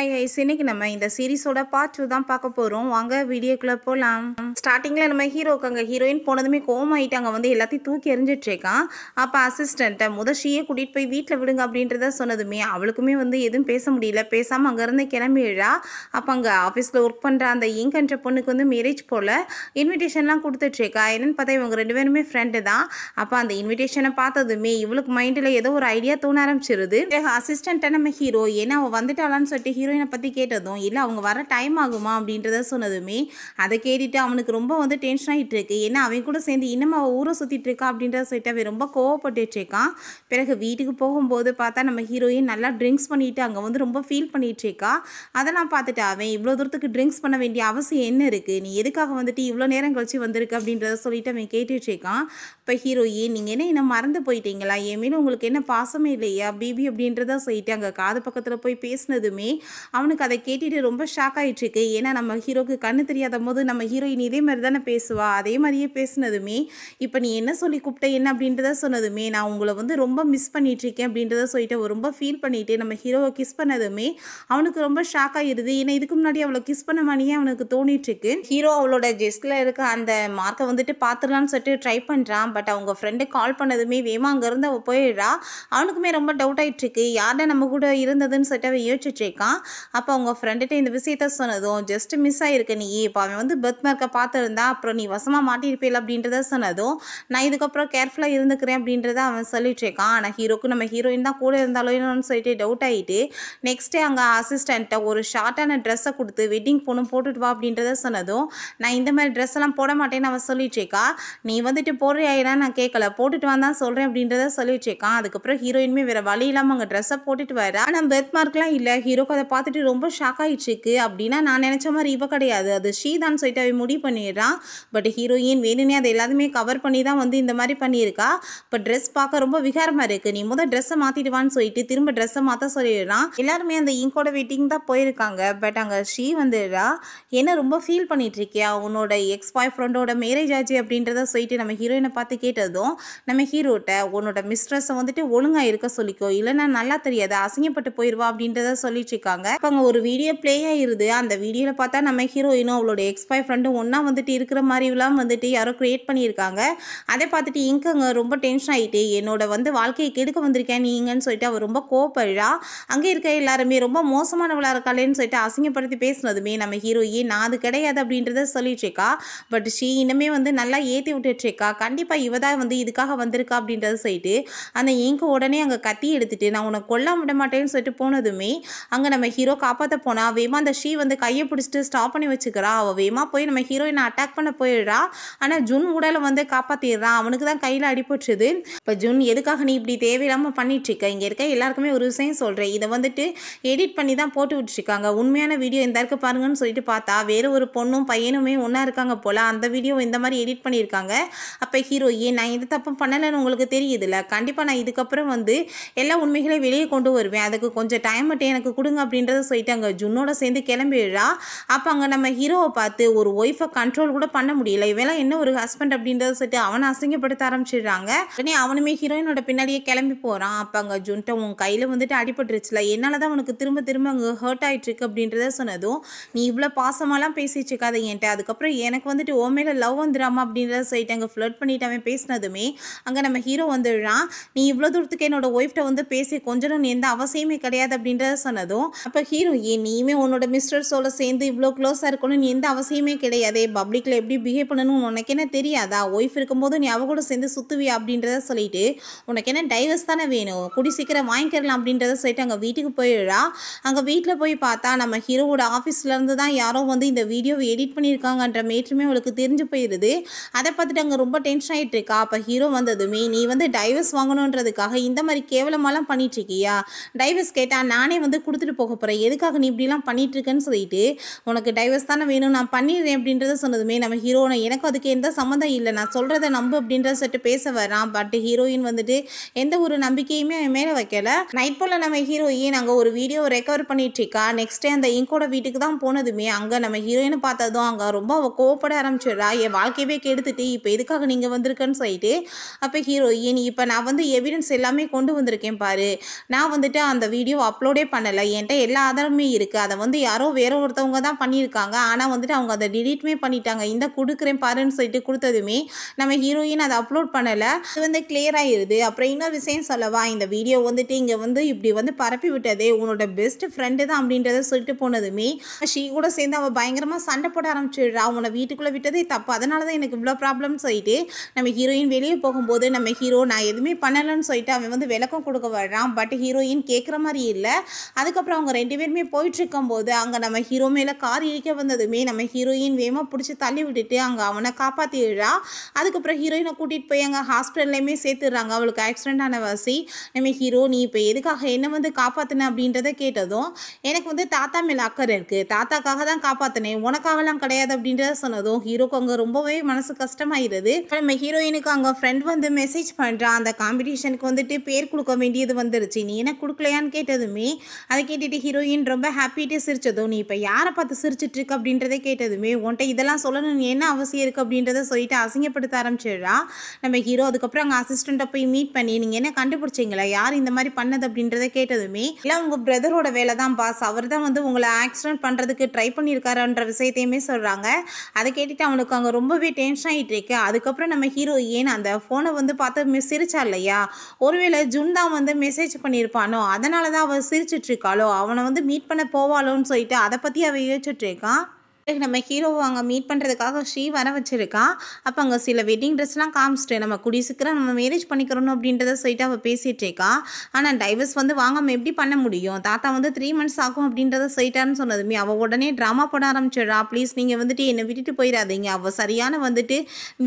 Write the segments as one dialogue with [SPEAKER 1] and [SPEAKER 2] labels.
[SPEAKER 1] high highs இன்னைக்கு நம்ம இந்த சீரிஸோட பார்ட் டூ தான் பார்க்க போகிறோம் வாங்க வீடியோக்குள்ளே போகலாம் ஸ்டார்டிங்கில் நம்ம ஹீரோக்கு அங்கே ஹீரோயின் போனதுமே கோம் அங்கே வந்து எல்லாத்தையும் தூக்கி எறிஞ்சிட்ருக்கான் அப்போ அசிஸ்டண்ட்டை முத ஷீயை கூட்டிகிட்டு போய் வீட்டில் விடுங்க அப்படின்றத சொன்னதுமே அவளுக்குமே வந்து எதுவும் பேச முடியல பேசாமல் அங்கேருந்து கிளம்பிடுறா அப்போ அங்கே ஆஃபீஸில் ஒர்க் பண்ணுற அந்த இங்கன்ற பொண்ணுக்கு வந்து மேரேஜ் போல் இன்விடேஷன்லாம் கொடுத்துட்ருக்கா என்னென்னு பார்த்தா இவங்க ரெண்டு பேருமே ஃப்ரெண்டு தான் அப்போ அந்த இன்விடேஷனை பார்த்ததுமே இவளுக்கு மைண்டில் ஏதோ ஒரு ஐடியா தோண ஆரம்பிச்சிருது அசிஸ்டண்ட்டை நம்ம ஹீரோ ஏன்னா அவள் வந்துட்டாளான்னு சொல்லிட்டு ஹீரோ ஹீரோயினை பற்றி கேட்டதும் இல்லை அவங்க வர டைம் ஆகுமா அப்படின்றத சொன்னதுமே அதை கேட்டுட்டு அவனுக்கு ரொம்ப வந்து டென்ஷன் ஆகிட்டு இருக்கு ஏன்னா அவன் கூட சேர்ந்து இன்னும் அவள் ஊரை சுற்றிட்டு இருக்கா அப்படின்றத சொல்லிட்டு அவன் ரொம்ப கோவப்பட்டு இருக்கான் பிறகு வீட்டுக்கு போகும்போது பார்த்தா நம்ம ஹீரோயின் நல்லா ட்ரிங்க்ஸ் பண்ணிட்டு அங்கே வந்து ரொம்ப ஃபீல் பண்ணிட்டு இருக்கா அதெல்லாம் பார்த்துட்டு அவன் இவ்வளோ தூரத்துக்கு ட்ரிங்க்ஸ் பண்ண வேண்டிய அவசியம் என்ன இருக்குது நீ எதுக்காக வந்துட்டு இவ்வளோ நேரம் கழிச்சு வந்திருக்கு அப்படின்றத சொல்லிட்டு அவன் கேட்டுட்டு இருக்கான் இப்போ ஹீரோயின் நீங்கள் என்ன என்ன மறந்து போயிட்டீங்களா என் மேலே உங்களுக்கு என்ன பாசமே இல்லையா பிபி அப்படின்றத சொல்லிட்டு அங்கே காது பக்கத்தில் போய் பேசினதுமே அவனுக்கு அதை கேட்டுட்டு ரொம்ப ஷாக் ஆகிட்டுருக்கு ஏன்னா நம்ம ஹீரோக்கு கண்ணு தெரியாத போது நம்ம ஹீரோயின் இதே மாதிரி தானே பேசுவா அதே மாதிரியே பேசினதுமே இப்போ நீ என்ன சொல்லி கூப்பிட்ட என்ன அப்படின்றத சொன்னதுமே நான் உங்களை வந்து ரொம்ப மிஸ் பண்ணிகிட்ருக்கேன் அப்படின்றத சொல்லிட்டு ரொம்ப ஃபீல் பண்ணிட்டு நம்ம ஹீரோவை கிஸ் பண்ணதுமே அவனுக்கு ரொம்ப ஷாக் ஆகிடுது ஏன்னா இதுக்கு முன்னாடி அவளை கிஸ் பண்ண மாதிரியே அவனுக்கு இருக்கு ஹீரோ அவளோட ஜெஸ்டில் இருக்க அந்த மார்க்கை வந்துட்டு பார்த்துடலாம்னு சொல்லிட்டு ட்ரை பண்ணுறான் பட் அவங்க ஃப்ரெண்டு கால் பண்ணதுமே வேமா அங்கேருந்து அவள் போயிடுறா அவனுக்குமே ரொம்ப டவுட் இருக்கு யார்டா நம்ம கூட இருந்ததுன்னு சொல்லிட்டு அவன் யோசிச்சுட்ருக்கான் அப்போ அவங்க ஃப்ரெண்டுகிட்ட இந்த விஷயத்த சொன்னதும் ஜஸ்ட் மிஸ் ஆகிருக்கு நீ இப்போ அவன் வந்து பெர்த் மார்க்கை பார்த்துருந்தா அப்புறம் நீ வசமாக மாட்டியிருப்பில் அப்படின்றத சொன்னதும் நான் இதுக்கப்புறம் கேர்ஃபுல்லாக இருந்துக்கிறேன் அப்படின்றத அவன் சொல்லிட்டு இருக்கான் ஆனால் ஹீரோக்கு நம்ம ஹீரோயின் தான் கூட இருந்தாலும் என்னன்னு சொல்லிட்டு டவுட் ஆகிட்டு நெக்ஸ்ட்டு அங்கே அசிஸ்டண்ட்டை ஒரு ஷார்ட்டான ட்ரெஸ்ஸை கொடுத்து வெட்டிங் பொண்ணும் போட்டுட்டு வா அப்படின்றத சொன்னதும் நான் இந்த மாதிரி ட்ரெஸ் எல்லாம் போட மாட்டேன்னு அவன் சொல்லிட்டு இருக்கா நீ வந்துட்டு போடுறியாயினா நான் கேட்கல போட்டுட்டு வந்தான் சொல்கிறேன் அப்படின்றத சொல்லிட்டு இருக்கான் அதுக்கப்புறம் ஹீரோயினுமே வேற வழி இல்லாமல் அங்கே ட்ரெஸ்ஸை போட்டுட்டு வர ஆனால் பெர்த் மார்க்லாம் இல்லை ஹீரோக்கு அதை பார்த்துட்டு ரொம்ப ஷாக் ஆகிட்டுருக்கு அப்படின்னா நான் நினச்ச மாதிரி இவ கிடையாது அது ஷீதான்னு சொல்லிட்டு அவன் முடிவு பண்ணிடுறான் பட் ஹீரோயின் வேணும்னே அதை எல்லாத்தையுமே கவர் பண்ணி தான் வந்து இந்த மாதிரி பண்ணியிருக்கா இப்போ ட்ரெஸ் பார்க்க ரொம்ப விகாரமாக இருக்குது நீ முதல் ட்ரெஸ்ஸை மாற்றிடுவான்னு சொல்லிட்டு திரும்ப ட்ரெஸ்ஸை மாற்ற சொல்லிடுறான் எல்லாருமே அந்த இங்கோட வெயிட்டிங் தான் போயிருக்காங்க பட் அங்கே ஷீ வந்துடுறா என்ன ரொம்ப ஃபீல் பண்ணிகிட்ருக்கியா உன்னோட எக்ஸ் பாய் ஃப்ரெண்டோட மேரேஜ் ஆச்சு அப்படின்றத சொல்லிட்டு நம்ம ஹீரோயினை பார்த்து கேட்டதும் நம்ம ஹீரோட்ட உன்னோட மிஸ்ட்ரெஸ்ஸை வந்துட்டு ஒழுங்காக இருக்க சொல்லிக்கோ இல்லைன்னா நல்லா தெரியாது அசிங்கப்பட்டு போயிடுவா அப்படின்றத சொல்லிட்டு இருக்காங்க இருக்காங்க அவங்க ஒரு வீடியோ பிளே ஆயிருது அந்த வீடியோவில் பார்த்தா நம்ம ஹீரோயினும் அவளோட எக்ஸ் பாய் ஃப்ரெண்டும் ஒன்றா வந்துட்டு இருக்கிற மாதிரிலாம் வந்துட்டு யாரோ க்ரியேட் பண்ணியிருக்காங்க அதை பார்த்துட்டு அங்கே ரொம்ப டென்ஷன் ஆகிட்டு என்னோட வந்து வாழ்க்கையை கெடுக்க வந்திருக்கேன் நீங்கன்னு சொல்லிட்டு அவர் ரொம்ப கோப்பழா அங்கே இருக்க எல்லாருமே ரொம்ப மோசமானவளாக இருக்காளேன்னு சொல்லிட்டு அசிங்கப்படுத்தி பேசினதுமே நம்ம ஹீரோயே நான் அது கிடையாது அப்படின்றத சொல்லிட்டுருக்கா பட் ஷீ இன்னுமே வந்து நல்லா ஏற்றி விட்டுட்ருக்கா கண்டிப்பாக இவ தான் வந்து இதுக்காக வந்திருக்கா அப்படின்றத சொல்லிட்டு அந்த இங்கு உடனே அங்கே கத்தி எடுத்துட்டு நான் உனக்கு கொல்ல விட மாட்டேன்னு சொல்லிட்டு போனதுமே அங்கே நம்ம ஹீரோ காப்பாற்ற போனா வேமா அந்த ஷீ வந்து கையை பிடிச்சிட்டு ஸ்டாப் பண்ணி வச்சுக்கிறா அவள் வேமா போய் நம்ம ஹீரோயினை அட்டாக் பண்ண போயிடுறா ஆனால் ஜூன் உடலை வந்து காப்பாற்றிடுறான் அவனுக்கு தான் கையில் அடிபட்டுருது இப்போ ஜூன் எதுக்காக நீ இப்படி தேவையில்லாமல் இருக்க இங்கே இருக்க எல்லாருக்குமே ஒரு விஷயம் சொல்கிறேன் இதை வந்துட்டு எடிட் பண்ணி தான் போட்டு விட்டுருக்காங்க உண்மையான வீடியோ இந்த இருக்கு பாருங்கன்னு சொல்லிட்டு பார்த்தா வேறு ஒரு பொண்ணும் பையனுமே ஒன்றா இருக்காங்க போல் அந்த வீடியோ இந்த மாதிரி எடிட் பண்ணியிருக்காங்க அப்போ ஹீரோ ஏன் நான் இந்த தப்பு பண்ணலைன்னு உங்களுக்கு தெரியுதுல்ல கண்டிப்பாக நான் இதுக்கப்புறம் வந்து எல்லா உண்மைகளையும் வெளியே கொண்டு வருவேன் அதுக்கு கொஞ்சம் டைம் மட்டும் எனக்கு கொடுங்க அப்படின்னு அப்படின்றத சொல்லிட்டு அங்கே ஜுன்னோட சேர்ந்து கிளம்பிடுறா அப்போ அங்கே நம்ம ஹீரோவை பார்த்து ஒரு ஒய்ஃபை கண்ட்ரோல் கூட பண்ண முடியல இவெல்லாம் என்ன ஒரு ஹஸ்பண்ட் அப்படின்றத சொல்லிட்டு அவனை அசிங்கப்படுத்த ஆரம்பிச்சிடுறாங்க உடனே அவனுமே ஹீரோயினோட பின்னாடியே கிளம்பி போகிறான் அப்போ அங்கே ஜுன்ட்ட உன் கையில் வந்துட்டு அடிபட்டுருச்சுல என்னால் தான் உனக்கு திரும்ப திரும்ப அங்கே ஹர்ட் ஆகிட்டுருக்கு அப்படின்றத சொன்னதும் நீ இவ்வளோ பாசமாலாம் பேசிட்டு இருக்காத என்கிட்ட அதுக்கப்புறம் எனக்கு வந்துட்டு ஓ மேலே லவ் வந்துடாமா அப்படின்றத சொல்லிட்டு அங்கே ஃப்ளட் பண்ணிட்டு அவன் பேசினதுமே அங்கே நம்ம ஹீரோ வந்துடுறான் நீ இவ்வளோ தூரத்துக்கு என்னோட ஒய்ஃப்ட்ட வந்து பேசி கொஞ்சம் எந்த அவசியமே கிடையாது அப்படின்றத சொன்னதும் அப்போ ஹீரோ ஏன் நீயுமே உன்னோட மிஸ்டர் சோல சேர்ந்து இவ்வளோ க்ளோஸாக இருக்கணும்னு எந்த அவசியமே கிடையாது பப்ளிக்கில் எப்படி பிஹேவ் பண்ணணும்னு உனக்கு என்ன தெரியாதா ஒய்ஃப் இருக்கும்போது நீ அவ கூட சேர்ந்து சுற்றுவியா அப்படின்றத சொல்லிட்டு உனக்கு என்ன டைவர்ஸ் தானே வேணும் குடி சீக்கிரம் வாங்கிக்கிறலாம் அப்படின்றத சொல்லிட்டு அங்கே வீட்டுக்கு போயிடுறா அங்கே வீட்டில் போய் பார்த்தா நம்ம ஹீரோவோட ஆஃபீஸ்லேருந்து தான் யாரோ வந்து இந்த வீடியோவை எடிட் பண்ணியிருக்காங்கன்ற மேற்றுமே அவளுக்கு தெரிஞ்சு போயிடுது அதை பார்த்துட்டு அங்கே ரொம்ப டென்ஷன் ஆகிட்டு இருக்கா அப்போ ஹீரோ வந்ததுமே நீ வந்து டைவர்ஸ் வாங்கணுன்றதுக்காக இந்த மாதிரி கேவலமாலாம் பண்ணிட்டு இருக்கியா டைவர்ஸ் கேட்டால் நானே வந்து கொடுத்துட்டு போக போகிற எதுக்காக நீ இப்படிலாம் பண்ணிகிட்ருக்கேன்னு சொல்லிட்டு உனக்கு டைவர்ஸ் தானே வேணும் நான் பண்ணிடுறேன் அப்படின்றத சொன்னதுமே நம்ம ஹீரோனை எனக்கு அதுக்கு எந்த சம்மந்தம் இல்லை நான் சொல்கிறத நம்பு அப்படின்றத சொல்லிட்டு பேச வரான் பட் ஹீரோயின் வந்துட்டு எந்த ஒரு நம்பிக்கையுமே மேலே வைக்கல நைட் போல் நம்ம ஹீரோயின் அங்கே ஒரு வீடியோ ரெக்கவர் பண்ணிகிட்ருக்கா நெக்ஸ்ட் டே அந்த இங்கோட வீட்டுக்கு தான் போனதுமே அங்கே நம்ம ஹீரோயினை பார்த்ததும் அங்கே ரொம்ப அவள் கோவப்பட ஆரம்பிச்சிடுறா என் வாழ்க்கையவே கெடுத்துட்டு இப்போ எதுக்காக நீங்கள் வந்திருக்கன்னு சொல்லிட்டு அப்போ ஹீரோயின் இப்போ நான் வந்து எவிடன்ஸ் எல்லாமே கொண்டு வந்திருக்கேன் பாரு நான் வந்துட்டு அந்த வீடியோ அப்லோடே பண்ணலை என்கிட்ட எல்லா ஆதாரமுமே இருக்குது அதை வந்து யாரோ வேற ஒருத்தவங்க தான் பண்ணியிருக்காங்க ஆனால் வந்துட்டு அவங்க அதை டிலீட்டுமே பண்ணிட்டாங்க இந்த கொடுக்குறேன் பாருன்னு சொல்லிட்டு கொடுத்ததுமே நம்ம ஹீரோயின் அதை அப்லோட் பண்ணலை அது வந்து கிளியர் ஆயிடுது அப்புறம் இன்னொரு விஷயம் சொல்லவா இந்த வீடியோ வந்துட்டு இங்கே வந்து இப்படி வந்து பரப்பி விட்டதே உன்னோட பெஸ்ட் ஃப்ரெண்டு தான் அப்படின்றத சொல்லிட்டு போனதுமே ஷீ கூட சேர்ந்து அவள் பயங்கரமாக சண்டை போட ஆரம்பிச்சிடுறா உன்னை வீட்டுக்குள்ளே விட்டதே தப்பு அதனால தான் எனக்கு இவ்வளோ ப்ராப்ளம் சொல்லிட்டு நம்ம ஹீரோயின் வெளியே போகும்போது நம்ம ஹீரோ நான் எதுவுமே பண்ணலைன்னு சொல்லிட்டு அவன் வந்து விளக்கம் கொடுக்க வர்றான் பட் ஹீரோயின் கேட்குற மாதிரி இல்லை அதுக்கப்புறம் அவங்க ரெண்டு பேருமே போயிட்டுருக்கும் போது அங்கே நம்ம ஹீரோ மேலே கார் இழிக்க வந்ததுமே நம்ம ஹீரோயின் வேகமாக பிடிச்சி தள்ளி விட்டுட்டு அங்கே அவனை காப்பாற்றிடுறா அதுக்கப்புறம் ஹீரோயினை கூட்டிகிட்டு போய் அங்கே ஹாஸ்பிட்டல்லையுமே சேர்த்துடுறாங்க அவளுக்கு ஆக்சிடென்ட் ஆன வாசி நம்ம ஹீரோ நீ இப்போ எதுக்காக என்ன வந்து காப்பாற்றின அப்படின்றத கேட்டதும் எனக்கு வந்து தாத்தா மேலே அக்கறை இருக்குது தாத்தாக்காக தான் காப்பாற்றினேன் உனக்காகலாம் கிடையாது அப்படின்றத சொன்னதும் ஹீரோக்கு அங்கே ரொம்பவே மனசு கஷ்டமாயிருது நம்ம ஹீரோயினுக்கு அங்கே ஃப்ரெண்ட் வந்து மெசேஜ் பண்ணுறான் அந்த காம்படிஷனுக்கு வந்துட்டு பேர் கொடுக்க வேண்டியது வந்துருச்சு நீ என்ன கொடுக்கலையான்னு கேட்டதுமே அதை கேட்டுட்டு ஹீரோயின் ரொம்ப ஹாப்பிட்டே சிரிச்சதோ நீ இப்போ யாரை பார்த்து சிரிச்சிட்ருக்கு அப்படின்றதே கேட்டதுமே உன்ட்ட இதெல்லாம் சொல்லணும் என்ன அவசியம் இருக்குது அப்படின்றத சொல்லிட்டு அசிங்கப்படுத்த ஆரம்பிச்சிடுறா நம்ம ஹீரோ அதுக்கப்புறம் அங்கே அசிஸ்டண்ட்டை போய் மீட் பண்ணி நீங்கள் என்ன கண்டுபிடிச்சிங்களா யார் இந்த மாதிரி பண்ணது அப்படின்றத கேட்டதுமே இல்லை உங்கள் பிரதரோட வேலை தான் பாஸ் அவர் தான் வந்து உங்களை ஆக்சிடென்ட் பண்ணுறதுக்கு ட்ரை பண்ணியிருக்காருன்ற விஷயத்தையுமே சொல்கிறாங்க அதை கேட்டுட்டு அவனுக்கு அங்கே ரொம்பவே டென்ஷன் ஆகிட்டு இருக்கு அதுக்கப்புறம் நம்ம ஹீரோ ஏன் அந்த ஃபோனை வந்து பார்த்து சிரிச்சா இல்லையா ஒருவேளை ஜுன் தான் வந்து மெசேஜ் பண்ணியிருப்பானோ அதனால தான் அவள் சிரிச்சிட்ருக்காளோ அவன் அவனை வந்து மீட் பண்ண போவாளோன்னு சொல்லிட்டு அதை பற்றி அவள் இருக்கான் நம்ம ஹீரோவை அங்கே மீட் பண்ணுறதுக்காக ஸ்ரீ வர வச்சுருக்கா அப்போ அங்கே சில வெட்டிங் ட்ரெஸ்லாம் காமிச்சிட்டு நம்ம குடி சீக்கிரம் நம்ம மேரேஜ் பண்ணிக்கிறோம் அப்படின்றத சொல்லிட்டு அவள் பேசிகிட்டு இருக்கா ஆனால் டைவர்ஸ் வந்து நம்ம எப்படி பண்ண முடியும் தாத்தா வந்து த்ரீ மந்த்ஸ் ஆகும் அப்படின்றத சொல்லிட்டான்னு சொன்னதுமே அவள் உடனே ட்ராமா போட ஆரம்பிச்சிடுறா ப்ளீஸ் நீங்கள் வந்துட்டு என்னை விட்டுட்டு போயிடாதீங்க அவள் சரியான வந்துட்டு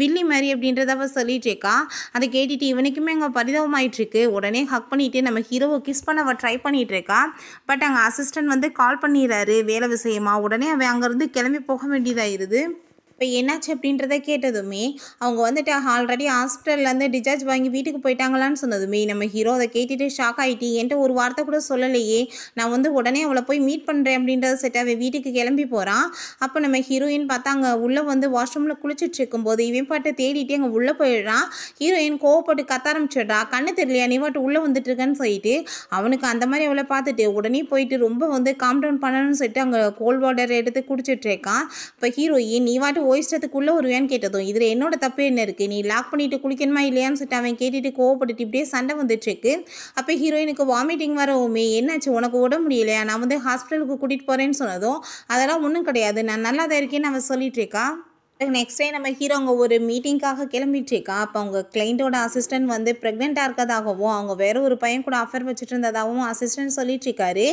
[SPEAKER 1] வில்லி மாதிரி அப்படின்றத அவள் சொல்லிட்டு இருக்கா அதை கேட்டுட்டு இவனுக்குமே அங்கே பரிதாபமாயிட்ருக்கு உடனே ஹக் பண்ணிவிட்டு நம்ம ஹீரோவை கிஸ் பண்ண அவள் ட்ரை பண்ணிகிட்டு இருக்கா பட் அங்கே அசிஸ்டன்ட் வந்து கால் பண்ணிடுறாரு வேலை விஷயமா உடனே அவன் அங்கேருந்து கிளம்பி கிளம்பி போக வேண்டியதாயிருது இப்போ என்னாச்சு அப்படின்றத கேட்டதுமே அவங்க வந்துட்டு ஆல்ரெடி ஹாஸ்பிட்டல்லேருந்து டிஸ்சார்ஜ் வாங்கி வீட்டுக்கு போயிட்டாங்களான்னு சொன்னதுமே நம்ம ஹீரோ அதை கேட்டுட்டு ஷாக் ஆகிட்டு என்கிட்ட ஒரு வார்த்தை கூட சொல்லலையே நான் வந்து உடனே அவளை போய் மீட் பண்ணுறேன் அப்படின்றத அவன் வீட்டுக்கு கிளம்பி போகிறான் அப்போ நம்ம ஹீரோயின் பார்த்தா அங்கே உள்ளே வந்து வாஷ்ரூமில் குளிச்சுட்டு இருக்கும்போது இவன் பாட்டு தேடிட்டு அங்கே உள்ளே போயிடுறான் ஹீரோயின் கோவப்பட்டு கத்த ஆரம்பிச்சிடுறா கண்ணு தெரியலையா நீ வாட்டு உள்ளே வந்துட்டுருக்கேன்னு சொல்லிட்டு அவனுக்கு அந்த மாதிரி அவளை பார்த்துட்டு உடனே போயிட்டு ரொம்ப வந்து காம்டவுன் பண்ணணும்னு சொல்லிட்டு அங்கே கோல்ட் வாட்டர் எடுத்து குடிச்சிட்ருக்கான் இப்போ ஹீரோயின் நீ வாட்டு போய் இஷ்டத்துக்குள்ளே வருவியான்னு கேட்டதும் இதில் என்னோட தப்பு என்ன இருக்குது நீ லாக் பண்ணிவிட்டு குளிக்கணுமா இல்லையான்னு சொல்லிட்டு அவன் கேட்டுட்டு கோவப்பட்டுட்டு இப்படியே சண்டை வந்துட்டுருக்கு அப்போ ஹீரோயினுக்கு வாமிட்டிங் வரவுமே என்னாச்சு உனக்கு உடம்பு முடியலையா நான் வந்து ஹாஸ்பிட்டலுக்கு கூட்டிகிட்டு போகிறேன்னு சொன்னதும் அதெல்லாம் ஒன்றும் கிடையாது நான் நல்லா தான் இருக்கேன்னு அவன் சொல்லிகிட்ருக்கா இருக்கா நெக்ஸ்ட் டே நம்ம ஹீரோ அவங்க ஒரு மீட்டிங்காக இருக்கா அப்போ அவங்க கிளைண்டோட அசிஸ்டன்ட் வந்து ப்ரெக்னெண்ட்டாக இருக்கதாகவும் அவங்க வேற ஒரு பையன் கூட அஃபர் வச்சுட்டு இருந்ததாகவும் அசிஸ்டன்ட் சொல்லிட்டு இருக்காரு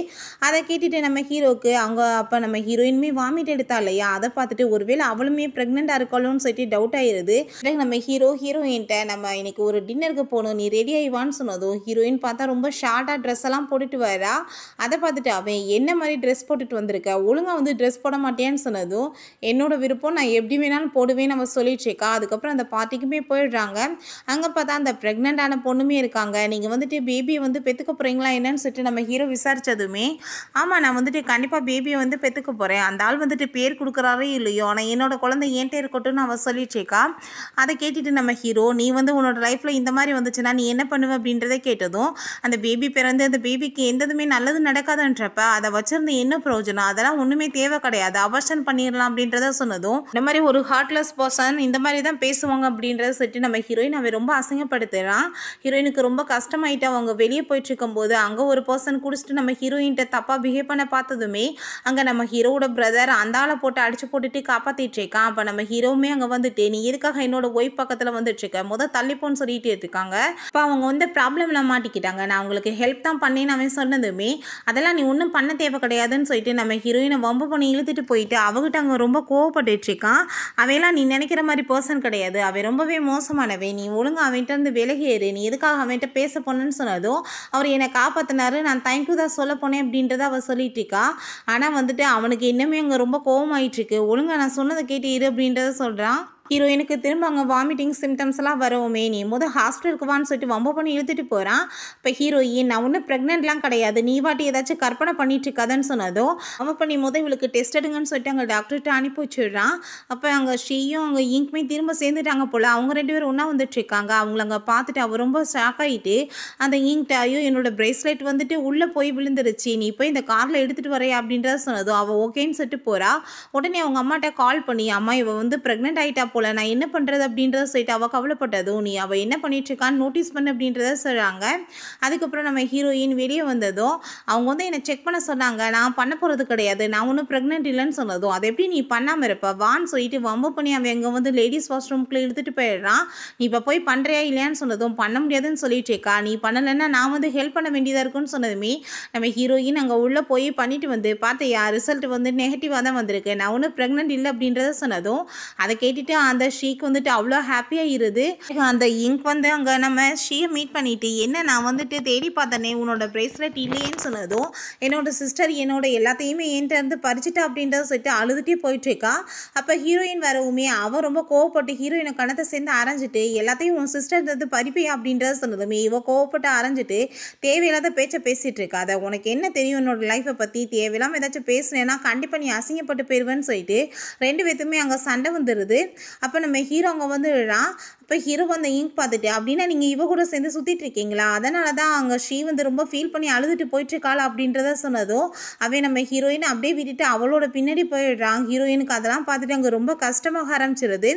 [SPEAKER 1] அதை கேட்டுட்டு நம்ம ஹீரோக்கு அவங்க அப்போ நம்ம ஹீரோயினுமே வாமிட் எடுத்தா இல்லையா அதை பார்த்துட்டு ஒருவேளை அவளுமே ப்ரெக்னெண்ட்டாக இருக்காளோன்னு சொல்லிட்டு டவுட் ஆயிடுது நம்ம ஹீரோ ஹீரோயின்ட்ட நம்ம இன்னைக்கு ஒரு டின்னருக்கு போகணும் நீ ரெடி ஆயிவான்னு சொன்னதும் ஹீரோயின் பார்த்தா ரொம்ப ஷார்ட்டாக ட்ரெஸ் எல்லாம் போட்டுட்டு வரா அதை பார்த்துட்டு அவன் என்ன மாதிரி ட்ரெஸ் போட்டுட்டு வந்திருக்க ஒழுங்காக வந்து ட்ரெஸ் போட மாட்டேன்னு சொன்னதும் என்னோட விருப்பம் நான் எப்படியுமே வேணாலும் போடுவேன் நம்ம சொல்லிட்டுருக்கா அதுக்கப்புறம் அந்த பார்ட்டிக்குமே போயிடுறாங்க அங்கே பார்த்தா அந்த ப்ரெக்னெண்ட்டான பொண்ணுமே இருக்காங்க நீங்கள் வந்துட்டு பேபியை வந்து பெற்றுக்க போகிறீங்களா என்னன்னு சொல்லிட்டு நம்ம ஹீரோ விசாரித்ததுமே ஆமாம் நான் வந்துட்டு கண்டிப்பாக பேபியை வந்து பெற்றுக்க போகிறேன் அந்த ஆள் வந்துட்டு பேர் கொடுக்குறாரே இல்லையோ ஆனால் என்னோட குழந்தை ஏன்ட்டே இருக்கட்டும்னு அவள் சொல்லிட்டுருக்கா அதை கேட்டுட்டு நம்ம ஹீரோ நீ வந்து உன்னோட லைஃப்பில் இந்த மாதிரி வந்துச்சுன்னா நீ என்ன பண்ணுவ அப்படின்றத கேட்டதும் அந்த பேபி பிறந்து அந்த பேபிக்கு எந்ததுமே நல்லது நடக்காதுன்றப்ப அதை வச்சுருந்த என்ன பிரயோஜனம் அதெல்லாம் ஒன்றுமே தேவை கிடையாது அபர்ஷன் பண்ணிடலாம் அப்படின்றத சொன்னதும் இந்த மாதிரி ஒரு ஒரு ஹார்ட்லெஸ் பர்சன் இந்த மாதிரி தான் பேசுவாங்க அப்படின்றத சொல்லிட்டு நம்ம ஹீரோயின் அவன் ரொம்ப அசிங்கப்படுத்துகிறான் ஹீரோயினுக்கு ரொம்ப கஷ்டமாயிட்டு அவங்க வெளியே போயிட்டுருக்கும்போது போது அங்கே ஒரு பர்சன் குடிச்சிட்டு நம்ம ஹீரோயின்கிட்ட தப்பாக பிஹேவ் பண்ண பார்த்ததுமே அங்கே நம்ம ஹீரோவோட பிரதர் அந்த ஆளை போட்டு அடிச்சு போட்டுட்டு காப்பாற்றிட்டு இருக்கான் அப்போ நம்ம ஹீரோவுமே அங்கே வந்துட்டு நீ எதுக்காக என்னோட ஒய்ஃப் பக்கத்தில் வந்துட்டு இருக்க முதல் தள்ளிப்போன்னு சொல்லிட்டு இருக்காங்க இப்போ அவங்க வந்து ப்ராப்ளம்ல மாட்டிக்கிட்டாங்க நான் அவங்களுக்கு ஹெல்ப் தான் பண்ணேன்னு அவன் சொன்னதுமே அதெல்லாம் நீ ஒன்றும் பண்ண தேவை கிடையாதுன்னு சொல்லிட்டு நம்ம ஹீரோயினை வம்பு பண்ணி இழுத்துட்டு போயிட்டு அவகிட்ட அங்கே ரொம்ப கோவப்பட்டுட்ருக்கான் அவையெல்லாம் நீ நினைக்கிற மாதிரி பர்சன் கிடையாது அவை ரொம்பவே மோசமானவை நீ ஒழுங்காக அவன்கிட்ட இருந்து விலகியேறு நீ எதுக்காக அவன்கிட்ட பேச போனேன்னு சொன்னதோ அவர் என்னை காப்பாற்றினாரு நான் தேங்க்யூ தான் சொல்ல போனேன் அப்படின்றத அவள் சொல்லிட்டு இருக்கா ஆனால் வந்துட்டு அவனுக்கு இன்னுமே அங்கே ரொம்ப கோவமாயிட்டுருக்கு ஒழுங்காக நான் சொன்னதை கேட்டு இரு அப்படின்றத சொல்கிறான் ஹீரோயினுக்கு திரும்ப அங்கே வாமிட்டிங் சிம்டம்ஸ் எல்லாம் நீ முதல் ஹாஸ்பிட்டலுக்கு வான்னு சொல்லிட்டு வம்ப பண்ணி இழுத்துட்டு போகிறான் இப்போ ஹீரோயின் நான் ஒன்றும் ப்ரெக்னென்ட்லாம் கிடையாது நீ வாட்டி ஏதாச்சும் கற்பனை பண்ணிட்டு இருக்காதுன்னு சொன்னதோ வம்ப பண்ணி முதல் இவளுக்கு டெஸ்ட் எடுங்கன்னு சொல்லிட்டு அங்கே டாக்டர்கிட்ட அனுப்பி வச்சிடுறான் அப்போ அங்கே ஸ்ரீயும் அங்கே இங்குமே திரும்ப சேர்ந்துட்டாங்க போல் அவங்க ரெண்டு பேரும் ஒன்றா வந்துட்டுருக்காங்க அவங்கள அங்கே பார்த்துட்டு அவள் ரொம்ப ஷாக் ஆகிட்டு அந்த இங்க்ட ஐயோ என்னோடய பிரேஸ்லெட் வந்துட்டு உள்ளே போய் விழுந்துருச்சு நீ போய் இந்த காரில் எடுத்துகிட்டு வரையா அப்படின்றத சொன்னதோ அவள் ஓகேன்னு சொல்லிட்டு போகிறா உடனே அவங்க அம்மாட்ட கால் பண்ணி அம்மா இவள் வந்து ப்ரெக்னென்ட் ஆகிட்டா போல நான் என்ன பண்ணுறது அப்படின்றத சொல்லிட்டு அவள் கவலைப்பட்டதும் நீ அவள் என்ன இருக்கான்னு நோட்டீஸ் பண்ண அப்படின்றத சொல்கிறாங்க அதுக்கப்புறம் நம்ம ஹீரோயின் வெளியே வந்ததும் அவங்க வந்து என்னை செக் பண்ண சொன்னாங்க நான் பண்ண போகிறது கிடையாது நான் ஒன்றும் ப்ரெக்னென்ட் இல்லைன்னு சொன்னதும் அதை எப்படி நீ பண்ணாமல் இருப்ப வான்னு சொல்லிட்டு வம்பு பண்ணி அவன் எங்கே வந்து லேடிஸ் வாஷ் ரூம்குள்ளே போயிடுறான் நீ இப்போ போய் பண்ணுறியா இல்லையான்னு சொன்னதும் பண்ண முடியாதுன்னு சொல்லிட்டு இருக்கா நீ பண்ணலைன்னா நான் வந்து ஹெல்ப் பண்ண வேண்டியதாக இருக்குன்னு சொன்னதுமே நம்ம ஹீரோயின் அங்கே உள்ளே போய் பண்ணிட்டு வந்து பார்த்தியா ரிசல்ட் வந்து நெகட்டிவாக தான் வந்திருக்கு நான் ஒன்றும் ப்ரெக்னென்ட் இல்லை அப்படின்றத சொன்னதும் அதை கேட்டுட்டு அந்த ஷீக் வந்துட்டு அவ்வளோ ஹாப்பியாக இருது அந்த இங்க் வந்து அங்கே நம்ம ஷீயை மீட் பண்ணிட்டு என்ன நான் வந்துட்டு தேடி பார்த்தேனே உன்னோட ப்ரைஸ்லெட் இல்லையேன்னு சொன்னதும் என்னோட சிஸ்டர் என்னோட எல்லாத்தையுமே என்கிட்ட இருந்து பறிச்சுட்டா அப்படின்றத சொல்லிட்டு அழுதுகிட்டே போயிட்டுருக்கா அப்போ ஹீரோயின் வரவுமே அவன் ரொம்ப கோவப்பட்டு ஹீரோயினை கணத்தை சேர்ந்து அரைஞ்சிட்டு எல்லாத்தையும் உன் சிஸ்டர் இருந்து பறிப்பேன் அப்படின்றத சொன்னதுமே இவன் கோவப்பட்டு அரைஞ்சிட்டு தேவையில்லாத பேச்சை பேசிகிட்டு இருக்கா அதை உனக்கு என்ன தெரியும் உன்னோட லைஃப்பை பற்றி தேவையில்லாமல் ஏதாச்சும் பேசுனேன்னா கண்டிப்பாக நீ அசிங்கப்பட்டு போயிடுவேன்னு சொல்லிட்டு ரெண்டு பேத்துமே அங்கே சண்டை வந்துடுது அப்போ நம்ம ஹீரோ அங்கே வந்து இப்போ ஹீரோ அந்த இங்க் பார்த்துட்டு அப்படின்னா நீங்கள் இவ கூட சேர்ந்து சுற்றிட்டு இருக்கீங்களா அதனால தான் அங்கே ஸ்ரீ வந்து ரொம்ப ஃபீல் பண்ணி அழுதுட்டு போயிட்டுருக்காள் அப்படின்றத சொன்னதும் அவன் நம்ம ஹீரோயின் அப்படியே விட்டுட்டு அவளோட பின்னாடி போயிடுறான் ஹீரோயினுக்கு அதெல்லாம் பார்த்துட்டு அங்கே ரொம்ப கஷ்டமாக ஆரம்பிச்சிருது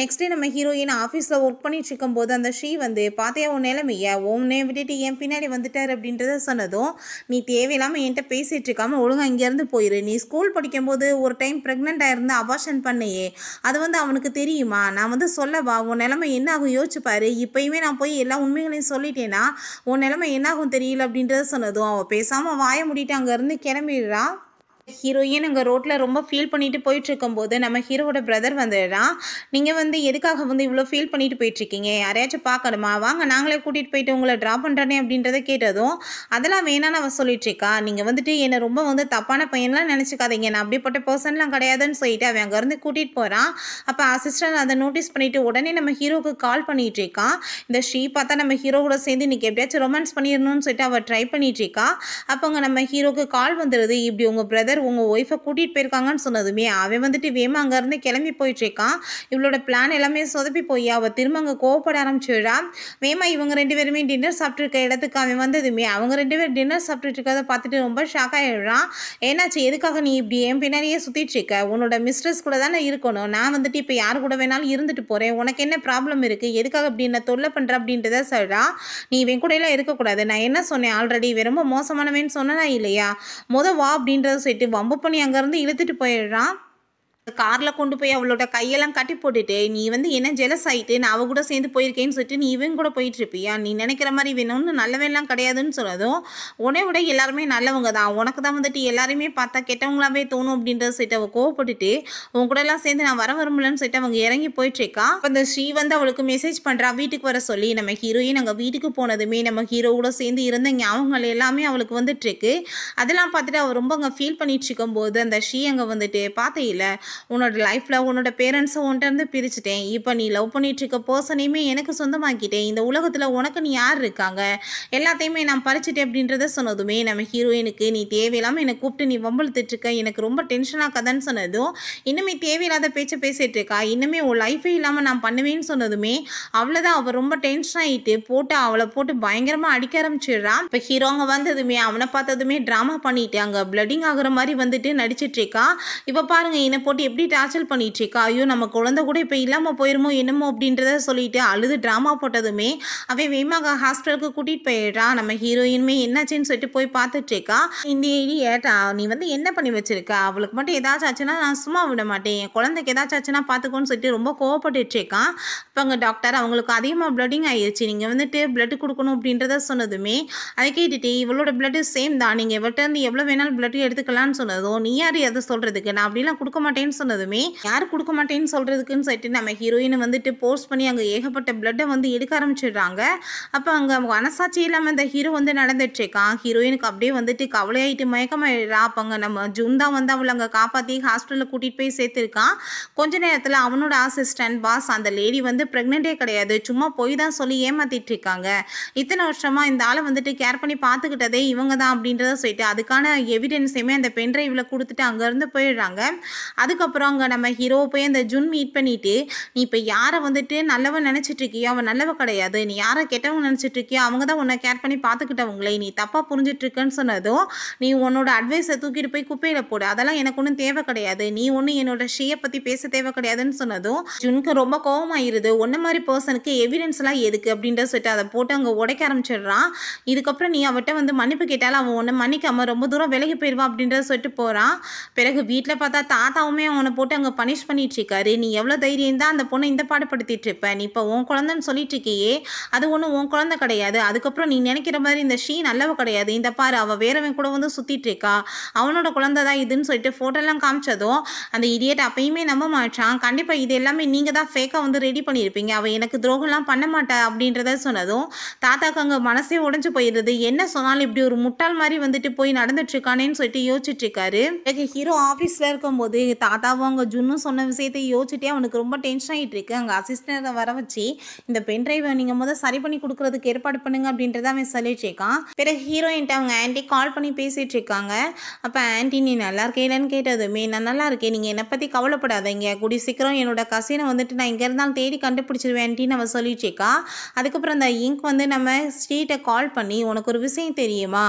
[SPEAKER 1] நெக்ஸ்ட் டே நம்ம ஹீரோயின் ஆஃபீஸில் ஒர்க் பண்ணிட்டு இருக்கும்போது அந்த ஸ்ரீ வந்து பார்த்தே உன் நிலைமைய உன்னே விட்டுட்டு என் பின்னாடி வந்துட்டார் அப்படின்றத சொன்னதும் நீ தேவையில்லாமல் என்கிட்ட பேசிகிட்டு இருக்காமல் ஒழுங்காக இங்கேருந்து போயிரு நீ ஸ்கூல் படிக்கும்போது ஒரு டைம் ப்ரெக்னென்ட் ஆயிருந்து அபாஷன் பண்ணையே அது வந்து அவனுக்கு தெரியுமா நான் வந்து சொல்லவா உன் நிலமை என்ன ஆகும் யோசிச்சுப்பாரு இப்போயுமே நான் போய் எல்லா உண்மைகளையும் சொல்லிட்டேன்னா உன் நிலமை என்னாகும் தெரியல அப்படின்றத சொன்னதும் அவள் பேசாமல் வாய முடிட்டு அங்கேருந்து கிளம்பிடுறான் ஹீரோயின் அங்கே ரோட்டில் ரொம்ப ஃபீல் பண்ணிட்டு போயிட்டு போது நம்ம ஹீரோவோட பிரதர் வந்துடுறான் நீங்கள் வந்து எதுக்காக வந்து இவ்வளோ ஃபீல் பண்ணிட்டு போயிட்டு இருக்கீங்க யாரையாச்சும் பார்க்கணுமா வாங்க நாங்களே கூட்டிகிட்டு போயிட்டு உங்களை ட்ராப் பண்ணுறானே அப்படின்றத கேட்டதும் அதெல்லாம் வேணான்னு அவன் சொல்லிட்டுருக்கா நீங்கள் வந்துட்டு என்னை ரொம்ப வந்து தப்பான பையன்லாம் நினச்சிக்காதீங்க நான் அப்படிப்பட்ட பர்சன்லாம் கிடையாதுன்னு சொல்லிட்டு அவன் அங்கேருந்து கூட்டிகிட்டு போகிறான் அப்போ அசிஸ்டன்ட் அதை நோட்டீஸ் பண்ணிவிட்டு உடனே நம்ம ஹீரோவுக்கு கால் பண்ணிட்டு இருக்கான் இந்த ஸ்ரீ பார்த்தா நம்ம ஹீரோ கூட சேர்ந்து இன்றைக்கி எப்படியாச்சும் ரொமான்ஸ் பண்ணிடணும்னு சொல்லிட்டு அவள் ட்ரை பண்ணிகிட்ருக்கா அப்போ அங்கே நம்ம ஹீரோவுக்கு கால் வந்துடுது இப்படி உங்கள் பிரதர் சார் உங்கள் ஒய்ஃபை கூட்டிகிட்டு போயிருக்காங்கன்னு சொன்னதுமே அவன் வந்துட்டு வேமா அங்கேருந்து கிளம்பி போயிட்டுருக்கான் இவளோட பிளான் எல்லாமே சொதப்பி போய் அவள் திரும்ப அங்கே கோவப்பட ஆரம்பிச்சுடா வேமா இவங்க ரெண்டு பேருமே டின்னர் சாப்பிட்ருக்க இடத்துக்கு அவன் வந்ததுமே அவங்க ரெண்டு பேரும் டின்னர் சாப்பிட்டுட்டு பார்த்துட்டு ரொம்ப ஷாக் ஆகிடுறான் ஏன்னாச்சு எதுக்காக நீ இப்படி என் பின்னாடியே சுற்றிட்டு இருக்க உன்னோட மிஸ்ட்ரஸ் கூட தானே இருக்கணும் நான் வந்துட்டு இப்போ யார் கூட வேணாலும் இருந்துட்டு போகிறேன் உனக்கு என்ன ப்ராப்ளம் இருக்குது எதுக்காக அப்படி என்ன தொல்லை பண்ணுற அப்படின்றத சொல்கிறா நீ இவன் கூட எல்லாம் இருக்கக்கூடாது நான் என்ன சொன்னேன் ஆல்ரெடி ரொம்ப மோசமானவேன்னு சொன்னா இல்லையா மொதல் வா அப்படின்றத சொல்லிட்டு வம்பு பண்ணி அங்கேருந்து இழுத்துட்டு போயிடுறான் காரில் கொண்டு போய் அவளோட கையெல்லாம் கட்டி போட்டுட்டு நீ வந்து என்ன ஜெலஸ் ஆகிட்டு நான் அவ கூட சேர்ந்து போயிருக்கேன்னு சொல்லிட்டு நீ இவன் கூட போயிட்டு இருப்பியா நீ நினைக்கிற மாதிரி வேணும்னு நல்லவெல்லாம் கிடையாதுன்னு சொன்னதும் உடனே விட எல்லாருமே நல்லவங்க தான் உனக்கு தான் வந்துட்டு எல்லாருமே பார்த்தா கெட்டவங்களாவே தோணும் அப்படின்றத சொல்லிட்டு அவள் கோவப்பட்டுட்டு உன் கூட எல்லாம் சேர்ந்து நான் வர வரும்லன்னு சொல்லிட்டு அவங்க இறங்கி போயிட்டுருக்கா அந்த ஸ்ரீ வந்து அவளுக்கு மெசேஜ் பண்ணுறா வீட்டுக்கு வர சொல்லி நம்ம ஹீரோயின் அங்கே வீட்டுக்கு போனதுமே நம்ம ஹீரோ கூட சேர்ந்து இருந்த ஞாபகங்கள் எல்லாமே அவளுக்கு இருக்கு அதெல்லாம் பார்த்துட்டு அவள் ரொம்ப அங்கே ஃபீல் பண்ணிட்டு இருக்கும்போது அந்த ஸ்ரீ அங்கே வந்துட்டு பார்த்தையில உன்னோட லைஃப்பில் உன்னோட பேரண்ட்ஸை உன்ட்டேருந்து பிரிச்சுட்டேன் இப்போ நீ லவ் பண்ணிகிட்ருக்க பர்சனையுமே எனக்கு சொந்தமாக்கிட்டேன் இந்த உலகத்தில் உனக்கு நீ யார் இருக்காங்க எல்லாத்தையுமே நான் பறிச்சிட்டேன் அப்படின்றத சொன்னதுமே நம்ம ஹீரோயினுக்கு நீ தேவையில்லாமல் என்னை கூப்பிட்டு நீ வம்பழுத்துட்ருக்க எனக்கு ரொம்ப டென்ஷனாக கதைன்னு சொன்னதும் இன்னுமே தேவையில்லாத பேச்சை பேசிகிட்டு இருக்கா இன்னுமே உன் லைஃபே இல்லாமல் நான் பண்ணுவேன்னு சொன்னதுமே அவ்வளோதான் அவள் ரொம்ப டென்ஷன் ஆகிட்டு போட்டு அவளை போட்டு பயங்கரமாக அடிக்க ஆரம்பிச்சிடுறான் இப்போ ஹீரோங்க வந்ததுமே அவனை பார்த்ததுமே ட்ராமா பண்ணிட்டு அங்கே ப்ளட்டிங் ஆகுற மாதிரி வந்துட்டு நடிச்சிட்ருக்கா இப்போ பாருங்கள் என்னை போட்டு எப்படி டார்ச்சல் பண்ணிட்டு இருக்கா ஐயோ நம்ம குழந்தை கூட இப்போ இல்லாமல் போயிருமோ என்னமோ அப்படின்றத சொல்லிட்டு அழுது ட்ராமா போட்டதுமே அவன் வேமாக ஹாஸ்பிட்டலுக்கு கூட்டிகிட்டு போயிடுறா நம்ம ஹீரோயினுமே என்னாச்சுன்னு சொல்லிட்டு போய் பார்த்துட்டு இருக்கா இந்த ஏட்டா நீ வந்து என்ன பண்ணி வச்சிருக்க அவளுக்கு மட்டும் ஏதாச்சும் ஆச்சுன்னா நான் சும்மா விட மாட்டேன் என் குழந்தைக்கு ஏதாச்சும் ஆச்சுன்னா பார்த்துக்கோன்னு சொல்லிட்டு ரொம்ப கோவப்பட்டு இருக்கான் இப்போ அங்கே டாக்டர் அவங்களுக்கு அதிகமாக ப்ளட்டிங் ஆயிடுச்சு நீங்கள் வந்துட்டு பிளட் கொடுக்கணும் அப்படின்றத சொன்னதுமே அதை கேட்டுட்டு இவளோட பிளட்டு சேம் தான் நீங்கள் இவர்கிட்ட இருந்து எவ்வளோ வேணாலும் பிளட் எடுத்துக்கலாம்னு சொன்னதும் நீ யார் அதை சொல்கிறதுக்கு நான் அப்படிலாம் கொடுக்க மாட்டேன் மாட்டேன்னு சொன்னதுமே யார் கொடுக்க மாட்டேன்னு சொல்றதுக்குன்னு சொல்லிட்டு நம்ம ஹீரோயினை வந்துட்டு போர்ஸ் பண்ணி அங்கே ஏகப்பட்ட பிளட்டை வந்து எடுக்க ஆரம்பிச்சிடுறாங்க அப்போ அங்கே மனசாட்சி இல்லாமல் இந்த ஹீரோ வந்து நடந்துட்டுருக்கான் ஹீரோயினுக்கு அப்படியே வந்துட்டு கவலையாயிட்டு மயக்கமாயிடுறா அப்போ அங்கே நம்ம ஜூன் தான் வந்து அவளை அங்கே காப்பாற்றி ஹாஸ்பிட்டலில் கூட்டிகிட்டு போய் சேர்த்துருக்கான் கொஞ்ச நேரத்தில் அவனோட அசிஸ்டன்ட் பாஸ் அந்த லேடி வந்து ப்ரெக்னெண்ட்டே கிடையாது சும்மா போய் தான் சொல்லி ஏமாத்திட்டு இருக்காங்க இத்தனை வருஷமா இந்த ஆளை வந்துட்டு கேர் பண்ணி பார்த்துக்கிட்டதே இவங்க தான் அப்படின்றத சொல்லிட்டு அதுக்கான எவிடென்ஸையுமே அந்த பென்ட்ரைவில் கொடுத்துட்டு அங்கேருந்து போயிடுறாங்க அதுக்கு அதுக்கப்புறம் அங்கே நம்ம ஹீரோ போய் அந்த ஜுன் மீட் பண்ணிவிட்டு நீ இப்போ யாரை வந்துட்டு நல்லவன் இருக்கியோ அவன் நல்லவ கிடையாது நீ யாரை கெட்டவங்க இருக்கியோ அவங்க தான் உன்னை கேர் பண்ணி பார்த்துக்கிட்டவங்களே நீ தப்பாக புரிஞ்சிட்ருக்கன்னு சொன்னதும் நீ உன்னோட அட்வைஸை தூக்கிட்டு போய் குப்பையில் போடு அதெல்லாம் எனக்கு ஒன்றும் தேவை கிடையாது நீ ஒன்றும் என்னோட ஷீயை பற்றி பேச தேவை கிடையாதுன்னு சொன்னதும் ஜுனுக்கு ரொம்ப கோபமாயிருது ஒன்ன மாதிரி பர்சனுக்கு எவிடன்ஸ்லாம் எதுக்கு அப்படின்ற சொல்லிட்டு அதை போட்டு அங்கே உடைக்க ஆரம்பிச்சிடுறான் இதுக்கப்புறம் நீ அவட்ட வந்து மன்னிப்பு கேட்டாலும் அவன் ஒன்று மன்னிக்காமல் ரொம்ப தூரம் விலகி போயிடுவான் அப்படின்றத சொல்லிட்டு போகிறான் பிறகு வீட்டில் பார்த்தா தாத்தாவுமே ஏன் உன்னை போட்டு அங்கே பனிஷ் பண்ணிட்டுருக்காரு நீ எவ்வளோ தைரியம் தான் அந்த பொண்ணை இந்த பாடுபடுத்திட்டு இருப்ப நீ இப்போ உன் குழந்தைன்னு சொல்லிட்டு இருக்கியே அது ஒன்றும் உன் குழந்தை கிடையாது அதுக்கப்புறம் நீ நினைக்கிற மாதிரி இந்த ஷீ நல்லவ கிடையாது இந்த பாரு அவள் வேறவன் கூட வந்து சுற்றிட்டு இருக்கா அவனோட குழந்தை தான் இதுன்னு சொல்லிட்டு ஃபோட்டோலாம் காமிச்சதும் அந்த இடியட் அப்பயுமே நம்ப மாட்டான் கண்டிப்பாக இது எல்லாமே நீங்கள் தான் ஃபேக்காக வந்து ரெடி பண்ணியிருப்பீங்க அவள் எனக்கு துரோகம்லாம் பண்ண மாட்டா அப்படின்றத சொன்னதும் தாத்தாக்கு அங்கே மனசே உடஞ்சு போயிடுது என்ன சொன்னாலும் இப்படி ஒரு முட்டாள் மாதிரி வந்துட்டு போய் இருக்கானேன்னு சொல்லிட்டு யோசிச்சுட்டு எனக்கு ஹீரோ ஆஃபீஸில் இருக்கும்போது தாத்தா தாத்தாவும் அவங்க ஜுன்னும் சொன்ன விஷயத்தை யோசிச்சுட்டே அவனுக்கு ரொம்ப டென்ஷன் ஆகிட்டு இருக்கு அங்கே அசிஸ்டண்ட்டை வர வச்சு இந்த பென் டிரைவை நீங்கள் முதல் சரி பண்ணி கொடுக்குறதுக்கு ஏற்பாடு பண்ணுங்க அப்படின்றத அவன் சொல்லிட்டு இருக்கான் பிறகு ஹீரோயின்ட்டு அவங்க ஆண்டி கால் பண்ணி பேசிகிட்டு இருக்காங்க அப்போ ஆண்டி நீ நல்லா இருக்கேலன்னு கேட்டதுமே நான் நல்லா இருக்கேன் நீங்கள் என்னை பற்றி கவலைப்படாதீங்க குடி சீக்கிரம் என்னோட கசினை வந்துட்டு நான் இங்கே இருந்தாலும் தேடி கண்டுபிடிச்சிருவேன் ஆண்டி அவன் சொல்லிட்டு அதுக்கப்புறம் அந்த இங்க் வந்து நம்ம ஸ்ட்ரீட்டை கால் பண்ணி உனக்கு ஒரு விஷயம் தெரியுமா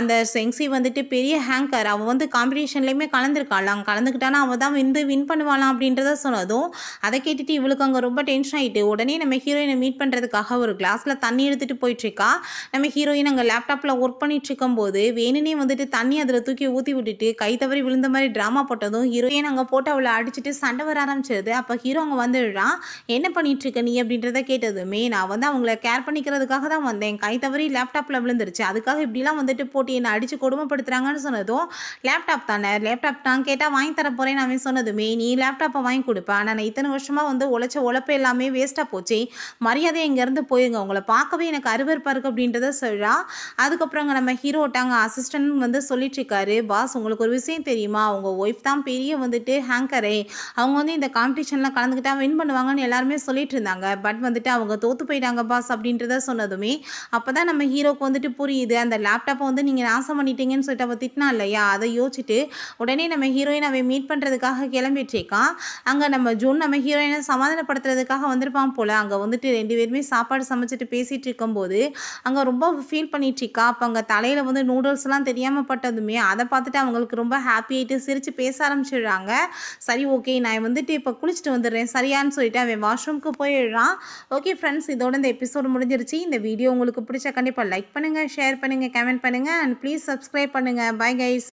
[SPEAKER 1] அந்த செங்சி வந்துட்டு பெரிய ஹேங்கர் அவள் வந்து காம்படிஷன்லேயுமே கலந்துருக்காள் அங்கே கலந்துக்கிட்டானா அவள் தான் தான் வந்து வின் பண்ணுவாளாம் அப்படின்றத சொன்னதும் அதை கேட்டுட்டு இவளுக்கு அங்கே ரொம்ப டென்ஷன் ஆகிட்டு உடனே நம்ம ஹீரோயினை மீட் பண்ணுறதுக்காக ஒரு கிளாஸில் தண்ணி எடுத்துகிட்டு போயிட்டுருக்கா நம்ம ஹீரோயின் அங்கே லேப்டாப்பில் ஒர்க் பண்ணிட்டு இருக்கும்போது வேணுனே வந்துட்டு தண்ணி அதில் தூக்கி ஊற்றி விட்டுட்டு கை தவறி விழுந்த மாதிரி ட்ராமா போட்டதும் ஹீரோயின் அங்கே போட்டு அவளை அடிச்சுட்டு சண்டை வர ஆரம்பிச்சிருது அப்போ ஹீரோ அங்கே வந்துடுறான் என்ன பண்ணிட்டுருக்க நீ அப்படின்றத கேட்டதுமே நான் வந்து அவங்கள கேர் பண்ணிக்கிறதுக்காக தான் வந்தேன் கை தவறி லேப்டாப்பில் விழுந்துருச்சு அதுக்காக இப்படிலாம் வந்துட்டு போட்டி என்னை அடித்து கொடுமைப்படுத்துகிறாங்கன்னு சொன்னதும் லேப்டாப் தானே லேப்டாப் தான் கேட்டால் வாங்கி தர போகிறேன் நான் அவன் சொன்னதுமே நீ லேப்டாப்பை வாங்கி கொடுப்ப ஆனால் நான் இத்தனை வருஷமாக வந்து உழைச்ச உழைப்பு எல்லாமே வேஸ்ட்டாக போச்சு மரியாதை இங்கேருந்து போயிருங்க உங்களை பார்க்கவே எனக்கு அருவருப்பாக இருக்குது அப்படின்றத சொல்கிறா அதுக்கப்புறம் அங்கே நம்ம ஹீரோட்டாங்க அசிஸ்டன்ட் வந்து சொல்லிட்டுருக்காரு பாஸ் உங்களுக்கு ஒரு விஷயம் தெரியுமா அவங்க ஒய்ஃப் தான் பெரிய வந்துட்டு ஹேங்கரே அவங்க வந்து இந்த காம்படிஷனில் கலந்துக்கிட்டா வின் பண்ணுவாங்கன்னு எல்லாருமே சொல்லிட்டு இருந்தாங்க பட் வந்துட்டு அவங்க தோற்று போயிட்டாங்க பாஸ் அப்படின்றத சொன்னதுமே அப்போ தான் நம்ம ஹீரோக்கு வந்துட்டு புரியுது அந்த லேப்டாப்பை வந்து நீங்கள் நாசம் பண்ணிட்டீங்கன்னு சொல்லிட்டு அவள் திட்டினா இல்லையா அதை யோசிச்சுட்டு உடனே நம்ம ஹீரோயின் அவை மீட் பண்ணுறதுக்கு அதுக்காக கிளம்பிட்டு இருக்கான் அங்கே நம்ம ஜூன் நம்ம ஹீரோயினை சமாதானப்படுத்துறதுக்காக வந்திருப்பான் போல் அங்கே வந்துட்டு ரெண்டு பேருமே சாப்பாடு சமைச்சிட்டு பேசிகிட்டு இருக்கும்போது அங்கே ரொம்ப ஃபீல் பண்ணிகிட்டு இருக்கா அப்போ அங்கே தலையில் வந்து நூடுல்ஸ்லாம் தெரியாமல் பட்டதுமே அதை பார்த்துட்டு அவங்களுக்கு ரொம்ப ஹாப்பி ஆகிட்டு சிரித்து பேச ஆரம்பிச்சிடுறாங்க சரி ஓகே நான் வந்துட்டு இப்போ குளிச்சுட்டு வந்துடுறேன் சரியான்னு சொல்லிட்டு அவன் வாஷ்ரூம்க்கு போயிடுறான் ஓகே ஃப்ரெண்ட்ஸ் இதோட இந்த எபிசோடு முடிஞ்சிருச்சு இந்த வீடியோ உங்களுக்கு பிடிச்சா கண்டிப்பாக லைக் பண்ணுங்கள் ஷேர் பண்ணுங்கள் கமெண்ட் பண்ணுங்கள் அண்ட் ப்ளீஸ் சப்ஸ்கிரைப் பண்ணுங்கள் பாய் கைஸ்